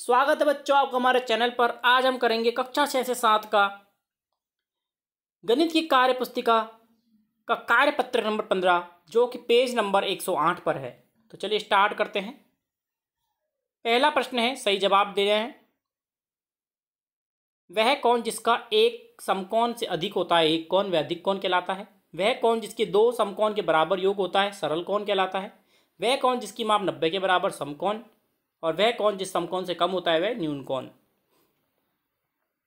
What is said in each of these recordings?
स्वागत है बच्चों आपका हमारे चैनल पर आज हम करेंगे कक्षा छः से सात का गणित की कार्य पुस्तिका का कार्य पत्र नंबर पंद्रह जो कि पेज नंबर एक सौ आठ पर है तो चलिए स्टार्ट करते हैं पहला प्रश्न है सही जवाब दे रहे हैं वह कौन जिसका एक समकोण से अधिक होता है एक कौन वह अधिक कौन कहलाता है वह कौन जिसके दो समकोण के बराबर योग होता है सरल कौन कहलाता है वह कौन जिसकी माप नब्बे के बराबर समकोण और वह कौन जिस समकोण से कम होता है वह न्यून कौन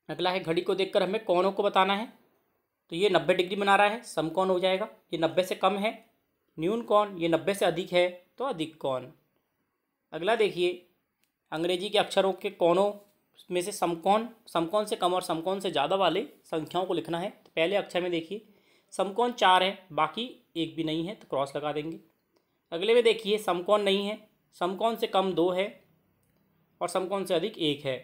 अगला है घड़ी को देखकर हमें कौनों को बताना है तो ये नब्बे डिग्री बना रहा है समकोण हो जाएगा ये नब्बे से कम है न्यून कौन ये नब्बे से अधिक है तो अधिक कौन अगला देखिए अंग्रेजी के अक्षरों के कौनों में से समकोण समकोण से कम और समकोण से ज़्यादा वाले संख्याओं को लिखना है तो पहले अक्षर में देखिए समकोण चार है बाकी एक भी नहीं है तो क्रॉस लगा देंगे अगले में देखिए समकोण नहीं है समकोण से कम दो है और कौन से अधिक एक है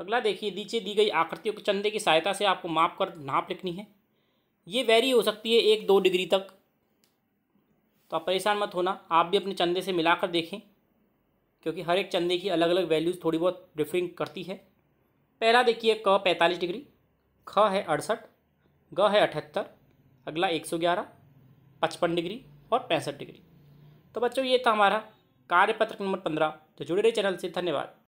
अगला देखिए नीचे दी गई आकृतियों के चंदे की सहायता से आपको माप कर नाप लिखनी है ये वेरी हो सकती है एक दो डिग्री तक तो आप परेशान मत होना आप भी अपने चंदे से मिलाकर देखें क्योंकि हर एक चंदे की अलग अलग वैल्यूज़ थोड़ी बहुत डिफरिंग करती है पहला देखिए क पैंतालीस डिग्री ख है अड़सठ ग है अठहत्तर अगला एक सौ ग्यारह पचपन डिग्री और पैंसठ डिग्री तो बच्चों ये था हमारा कार्यपत्र नंबर पंद्रह तो जुड़े रहे चैनल से धन्यवाद